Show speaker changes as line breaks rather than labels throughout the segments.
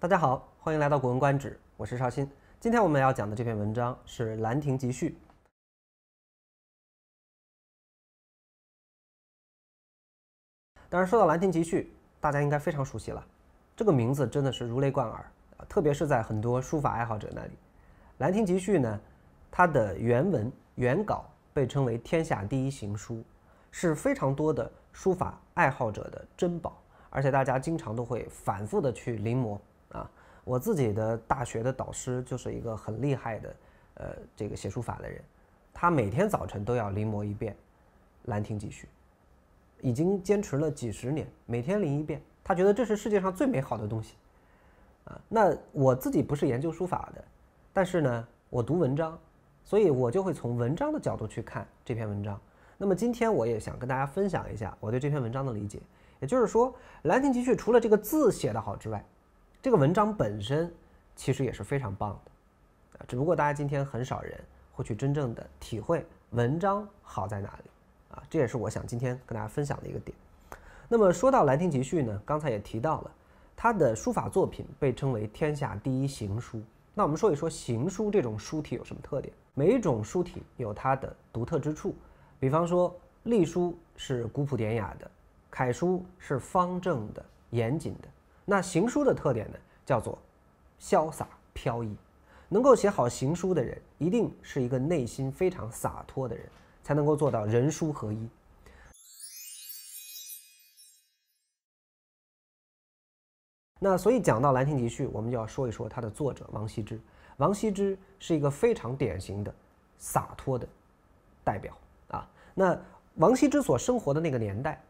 大家好，欢迎来到《古文观止》，我是邵新。今天我们要讲的这篇文章是《兰亭集序》。当然，说到《兰亭集序》，大家应该非常熟悉了，这个名字真的是如雷贯耳特别是在很多书法爱好者那里，《兰亭集序》呢，它的原文原稿被称为“天下第一行书”，是非常多的书法爱好者的珍宝，而且大家经常都会反复的去临摹。啊，我自己的大学的导师就是一个很厉害的，呃，这个写书法的人，他每天早晨都要临摹一遍《兰亭集序》，已经坚持了几十年，每天临一遍。他觉得这是世界上最美好的东西。啊，那我自己不是研究书法的，但是呢，我读文章，所以我就会从文章的角度去看这篇文章。那么今天我也想跟大家分享一下我对这篇文章的理解。也就是说，《兰亭集序》除了这个字写的好之外，这个文章本身其实也是非常棒的，啊，只不过大家今天很少人会去真正的体会文章好在哪里，啊，这也是我想今天跟大家分享的一个点。那么说到《兰亭集序》呢，刚才也提到了，他的书法作品被称为天下第一行书。那我们说一说行书这种书体有什么特点？每一种书体有它的独特之处，比方说隶书是古朴典雅的，楷书是方正的、严谨的。那行书的特点呢，叫做潇洒飘逸。能够写好行书的人，一定是一个内心非常洒脱的人，才能够做到人书合一。那所以讲到《兰亭集序》，我们就要说一说它的作者王羲之。王羲之是一个非常典型的洒脱的代表啊。那王羲之所生活的那个年代，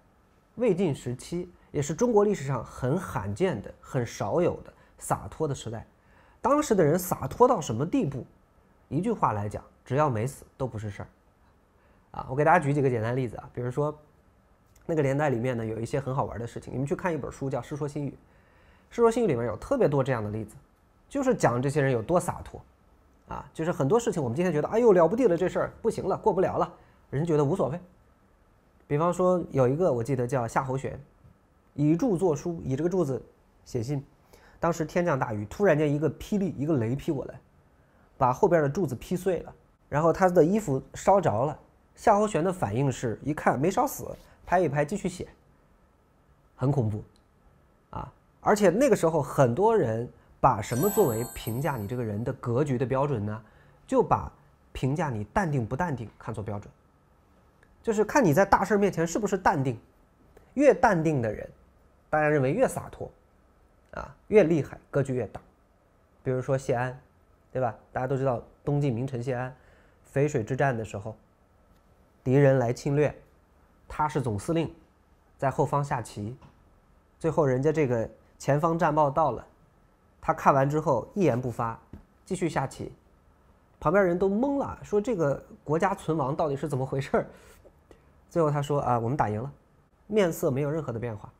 魏晋时期。也是中国历史上很罕见的、很少有的洒脱的时代。当时的人洒脱到什么地步？一句话来讲，只要没死，都不是事儿。啊，我给大家举几个简单例子啊，比如说，那个年代里面呢，有一些很好玩的事情。你们去看一本书叫《世说新语》，《世说新语》里面有特别多这样的例子，就是讲这些人有多洒脱。啊，就是很多事情我们今天觉得哎呦了不地了，这事儿不行了，过不了了，人觉得无所谓。比方说有一个我记得叫夏侯玄。以柱作书，以这个柱子写信。当时天降大雨，突然间一个霹雳，一个雷劈过来，把后边的柱子劈碎了，然后他的衣服烧着了。夏侯玄的反应是一看没烧死，拍一拍继续写。很恐怖啊！而且那个时候，很多人把什么作为评价你这个人的格局的标准呢？就把评价你淡定不淡定看作标准，就是看你在大事面前是不是淡定。越淡定的人。大家认为越洒脱，啊越厉害，格局越大。比如说谢安，对吧？大家都知道东晋名臣谢安，淝水之战的时候，敌人来侵略，他是总司令，在后方下棋。最后人家这个前方战报到了，他看完之后一言不发，继续下棋。旁边人都懵了，说这个国家存亡到底是怎么回事？最后他说啊，我们打赢了，面色没有任何的变化。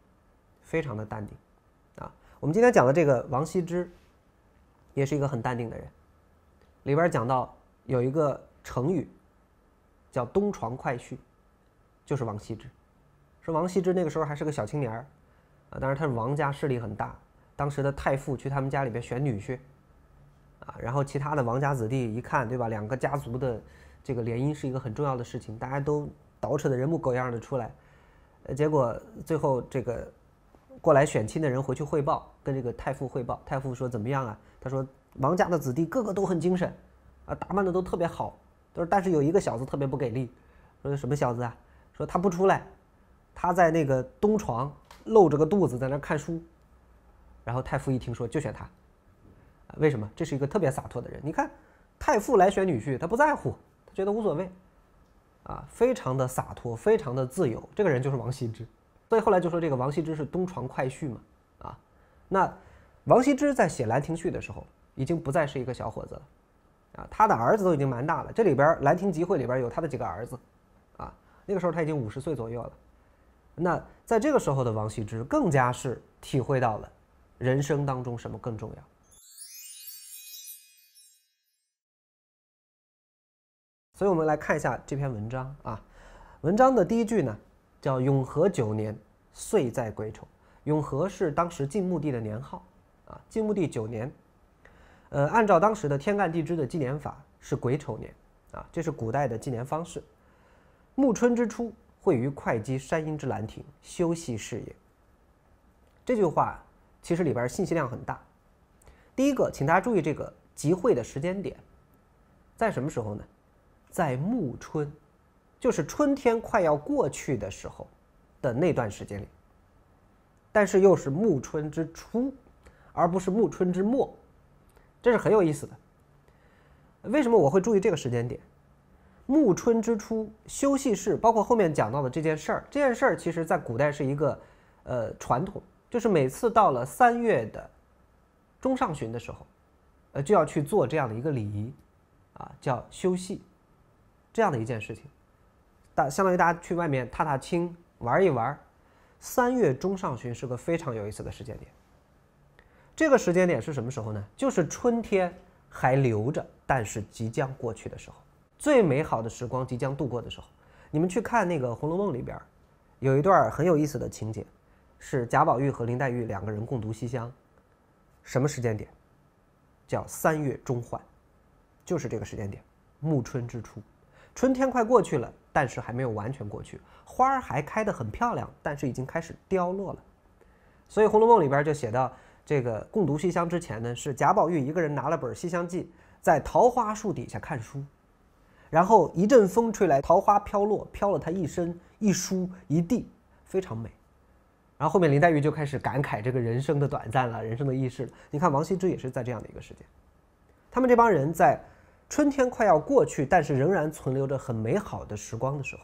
非常的淡定，啊，我们今天讲的这个王羲之，也是一个很淡定的人。里边讲到有一个成语，叫东床快婿，就是王羲之。说王羲之那个时候还是个小青年儿，啊，当然他是王家势力很大，当时的太傅去他们家里边选女婿，啊，然后其他的王家子弟一看，对吧？两个家族的这个联姻是一个很重要的事情，大家都捯饬的人模狗样的出来，呃，结果最后这个。过来选亲的人回去汇报，跟这个太傅汇报。太傅说怎么样啊？他说王家的子弟个个都很精神，啊，打扮的都特别好。他说但是有一个小子特别不给力。说什么小子啊？说他不出来，他在那个东床露着个肚子在那看书。然后太傅一听说就选他，为什么？这是一个特别洒脱的人。你看太傅来选女婿，他不在乎，他觉得无所谓，啊，非常的洒脱，非常的自由。这个人就是王羲之。所以后来就说这个王羲之是东床快婿嘛，啊，那王羲之在写《兰亭序》的时候，已经不再是一个小伙子了，啊，他的儿子都已经蛮大了。这里边《兰亭集会》里边有他的几个儿子，啊，那个时候他已经五十岁左右了。那在这个时候的王羲之，更加是体会到了人生当中什么更重要。所以我们来看一下这篇文章啊，文章的第一句呢。叫永和九年，岁在癸丑。永和是当时晋穆帝的年号，啊，晋穆帝九年，呃，按照当时的天干地支的纪年法是癸丑年，啊，这是古代的纪年方式。暮春之初，会于会稽山阴之兰亭，修息事也。这句话其实里边信息量很大。第一个，请大家注意这个集会的时间点，在什么时候呢？在暮春。就是春天快要过去的时候的那段时间里，但是又是暮春之初，而不是暮春之末，这是很有意思的。为什么我会注意这个时间点？暮春之初，休息是包括后面讲到的这件事儿。这件事儿其实在古代是一个呃传统，就是每次到了三月的中上旬的时候，呃，就要去做这样的一个礼仪啊，叫休息，这样的一件事情。大相当于大家去外面踏踏青玩一玩，三月中上旬是个非常有意思的时间点。这个时间点是什么时候呢？就是春天还留着，但是即将过去的时候，最美好的时光即将度过的时候。你们去看那个《红楼梦》里边，有一段很有意思的情节，是贾宝玉和林黛玉两个人共读西厢，什么时间点？叫三月中换，就是这个时间点，暮春之初，春天快过去了。但是还没有完全过去，花儿还开得很漂亮，但是已经开始凋落了。所以《红楼梦》里边就写到，这个共读西厢之前呢，是贾宝玉一个人拿了本《西厢记》在桃花树底下看书，然后一阵风吹来，桃花飘落，飘了他一身，一书一地，非常美。然后后面林黛玉就开始感慨这个人生的短暂了，人生的易逝了。你看王羲之也是在这样的一个时间，他们这帮人在。春天快要过去，但是仍然存留着很美好的时光的时候，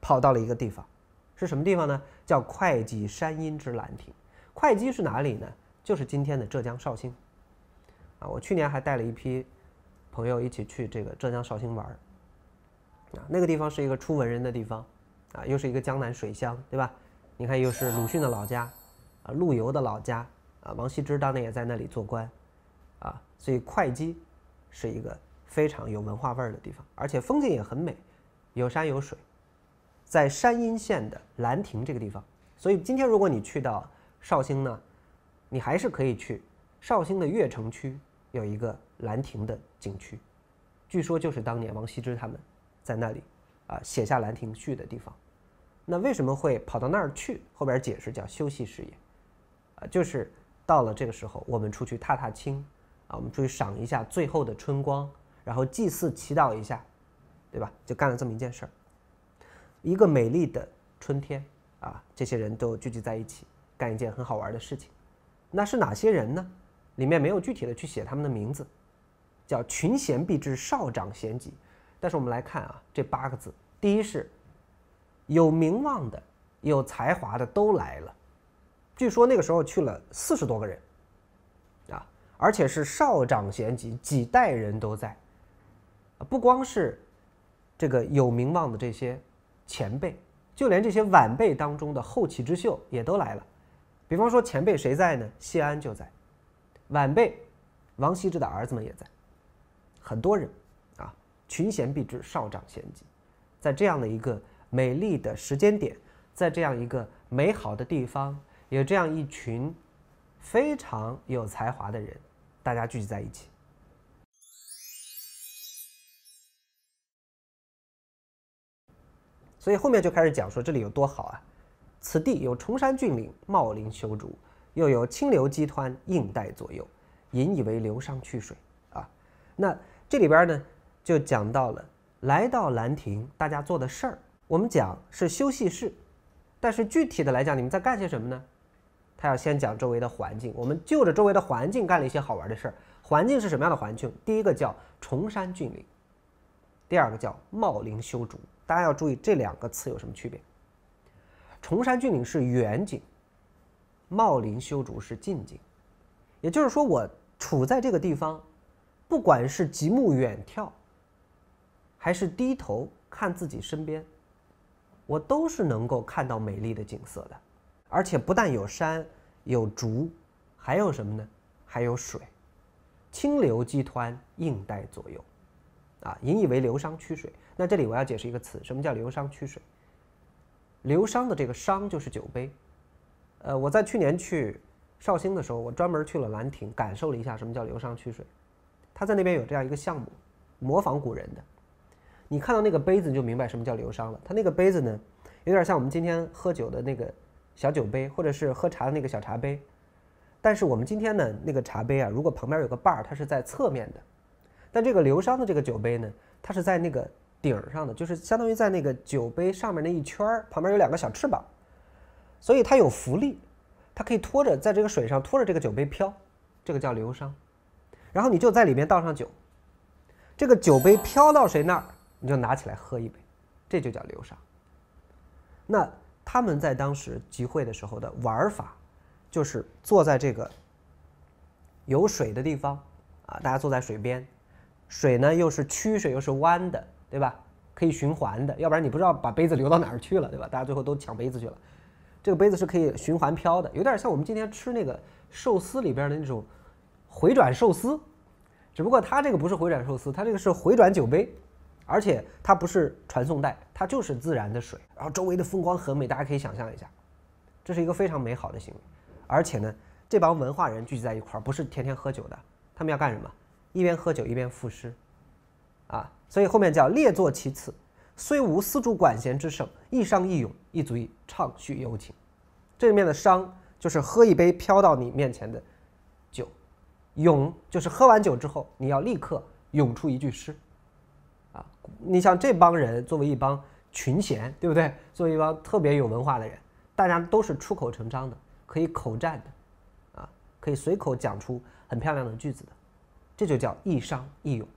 跑到了一个地方，是什么地方呢？叫会稽山阴之兰亭。会稽是哪里呢？就是今天的浙江绍兴。啊，我去年还带了一批朋友一起去这个浙江绍兴玩儿。啊，那个地方是一个出文人的地方，啊，又是一个江南水乡，对吧？你看，又是鲁迅的老家，啊，陆游的老家，啊，王羲之当年也在那里做官，啊，所以会稽。是一个非常有文化味儿的地方，而且风景也很美，有山有水，在山阴县的兰亭这个地方。所以今天如果你去到绍兴呢，你还是可以去绍兴的越城区有一个兰亭的景区，据说就是当年王羲之他们在那里啊写下《兰亭序》的地方。那为什么会跑到那儿去？后边解释叫休息事也，啊，就是到了这个时候，我们出去踏踏青。啊，我们出去赏一下最后的春光，然后祭祀祈祷一下，对吧？就干了这么一件事儿。一个美丽的春天啊，这些人都聚集在一起干一件很好玩的事情。那是哪些人呢？里面没有具体的去写他们的名字，叫“群贤毕至，少长咸集”。但是我们来看啊，这八个字，第一是有名望的、有才华的都来了。据说那个时候去了四十多个人。而且是少长咸集，几代人都在，不光是这个有名望的这些前辈，就连这些晚辈当中的后起之秀也都来了。比方说，前辈谁在呢？谢安就在；晚辈，王羲之的儿子们也在。很多人，啊，群贤毕至，少长咸集，在这样的一个美丽的时间点，在这样一个美好的地方，有这样一群。非常有才华的人，大家聚集在一起，所以后面就开始讲说这里有多好啊！此地有崇山峻岭，茂林修竹，又有清流激湍，映带左右，引以为流觞曲水啊！那这里边呢，就讲到了来到兰亭，大家做的事儿，我们讲是休息室，但是具体的来讲，你们在干些什么呢？他要先讲周围的环境，我们就着周围的环境干了一些好玩的事儿。环境是什么样的环境？第一个叫崇山峻岭，第二个叫茂林修竹。大家要注意这两个词有什么区别？崇山峻岭是远景，茂林修竹是近景。也就是说，我处在这个地方，不管是极目远眺，还是低头看自己身边，我都是能够看到美丽的景色的。而且不但有山有竹，还有什么呢？还有水，清流激湍，映带左右，啊，引以为流觞曲水。那这里我要解释一个词，什么叫流觞曲水？流觞的这个觞就是酒杯。呃，我在去年去绍兴的时候，我专门去了兰亭，感受了一下什么叫流觞曲水。他在那边有这样一个项目，模仿古人的。你看到那个杯子，你就明白什么叫流觞了。他那个杯子呢，有点像我们今天喝酒的那个。小酒杯或者是喝茶的那个小茶杯，但是我们今天呢那个茶杯啊，如果旁边有个把儿，它是在侧面的，但这个流觞的这个酒杯呢，它是在那个顶儿上的，就是相当于在那个酒杯上面那一圈儿旁边有两个小翅膀，所以它有浮力，它可以拖着在这个水上拖着这个酒杯飘，这个叫流觞，然后你就在里面倒上酒，这个酒杯飘到谁那儿，你就拿起来喝一杯，这就叫流觞，那。他们在当时集会的时候的玩法，就是坐在这个有水的地方，啊，大家坐在水边，水呢又是曲水又是弯的，对吧？可以循环的，要不然你不知道把杯子流到哪儿去了，对吧？大家最后都抢杯子去了，这个杯子是可以循环飘的，有点像我们今天吃那个寿司里边的那种回转寿司，只不过它这个不是回转寿司，它这个是回转酒杯。而且它不是传送带，它就是自然的水，然后周围的风光很美，大家可以想象一下，这是一个非常美好的行为。而且呢，这帮文化人聚集在一块儿，不是天天喝酒的，他们要干什么？一边喝酒一边赋诗，啊，所以后面叫列坐其次，虽无丝竹管弦之盛，一觞一咏，一足以畅叙幽情。这里面的商就是喝一杯飘到你面前的酒，咏就是喝完酒之后，你要立刻咏出一句诗。啊，你像这帮人作为一帮群贤，对不对？作为一帮特别有文化的人，大家都是出口成章的，可以口战的，啊，可以随口讲出很漂亮的句子的，这就叫易商易勇。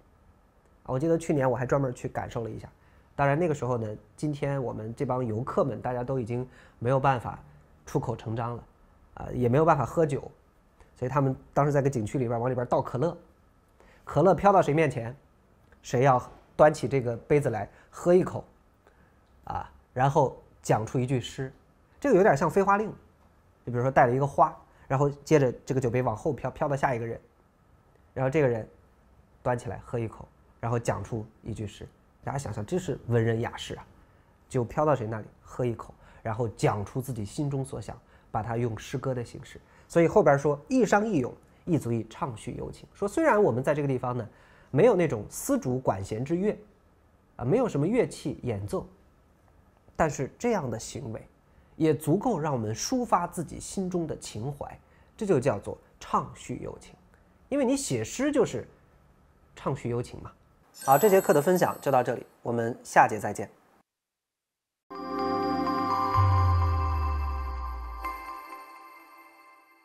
啊，我记得去年我还专门去感受了一下。当然那个时候呢，今天我们这帮游客们大家都已经没有办法出口成章了，啊，也没有办法喝酒，所以他们当时在个景区里边往里边倒可乐，可乐飘到谁面前，谁要。端起这个杯子来喝一口，啊，然后讲出一句诗，这个有点像飞花令。你比如说带了一个花，然后接着这个酒杯往后飘，飘到下一个人，然后这个人端起来喝一口，然后讲出一句诗。大家想想，这是文人雅士啊，就飘到谁那里喝一口，然后讲出自己心中所想，把它用诗歌的形式。所以后边说“亦商亦咏，亦足以畅叙幽情”。说虽然我们在这个地方呢。没有那种丝竹管弦之乐，啊，没有什么乐器演奏，但是这样的行为，也足够让我们抒发自己心中的情怀，这就叫做畅叙幽情，因为你写诗就是畅叙幽情嘛。好，这节课的分享就到这里，我们下节再见。